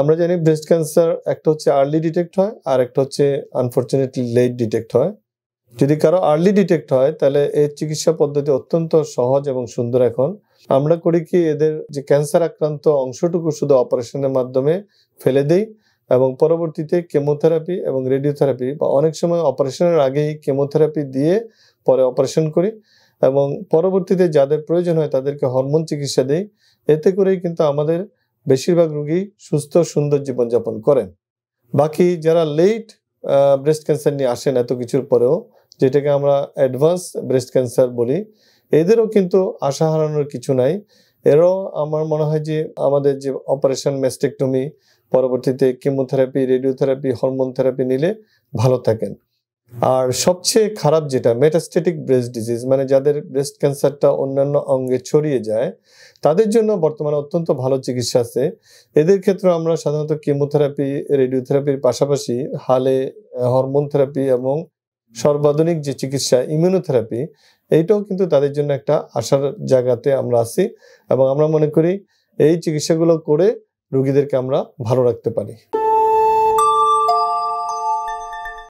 আমরা জানি breast cancer একটা হচ্ছে আর্লি ডিটেক্ট হয় আর একটা হচ্ছে আনফর্চুনেটলি লেট ডিটেক্ট হয় যদি কারো আর্লি ডিটেক্ট হয় তাহলে এর চিকিৎসা পদ্ধতি অত্যন্ত সহজ এবং সুন্দর এখন আমরা করি কি এদের যে ক্যান্সার আক্রান্ত অংশটুকু শুধু অপারেশনের মাধ্যমে ফেলে দেই এবং পরবর্তীতে কেমোথেরাপি এবং রেডিওথেরাপি বা অনেক সময় অপারেশনের আগেই কেমোথেরাপি দিয়ে পরে অপারেশন করি এবং পরবর্তীতে যাদের প্রয়োজন হয় তাদেরকে হরমোন চিকিৎসা দিই এতে করেই কিন্তু আমাদের বেশিরভাগ রুগী সুস্থ সুন্দর জীবনযাপন করেন বাকি যারা লেট ব্রেস্ট ক্যান্সার নিয়ে আসেন এত কিছুর পরেও যেটাকে আমরা অ্যাডভান্স ব্রেস্ট ক্যান্সার বলি এদেরও কিন্তু আশা হারানোর কিছু নাই এরও আমার মনে হয় যে আমাদের যে অপারেশন মেস্টেকটমি পরবর্তীতে কেমোথেরাপি রেডিওথেরাপি হরমোন থেরাপি নিলে ভালো থাকেন আর সবচেয়ে খারাপ যেটা মেটাস্টেটিক ব্রেস্ট ডিজিজ মানে যাদের ব্রেস্ট ক্যান্সারটা অন্যান্য অঙ্গে ছড়িয়ে যায় তাদের জন্য বর্তমানে অত্যন্ত ভালো চিকিৎসা আছে এদের ক্ষেত্রে আমরা সাধারণত কেমোথেরাপি রেডিওথেরাপির পাশাপাশি হালে হরমোন থেরাপি এবং সর্বাধুনিক যে চিকিৎসা ইমিউনোথেরাপি এইটাও কিন্তু তাদের জন্য একটা আশার জায়গাতে আমরা আছি এবং আমরা মনে করি এই চিকিৎসাগুলো করে রুগীদেরকে আমরা ভালো রাখতে পারি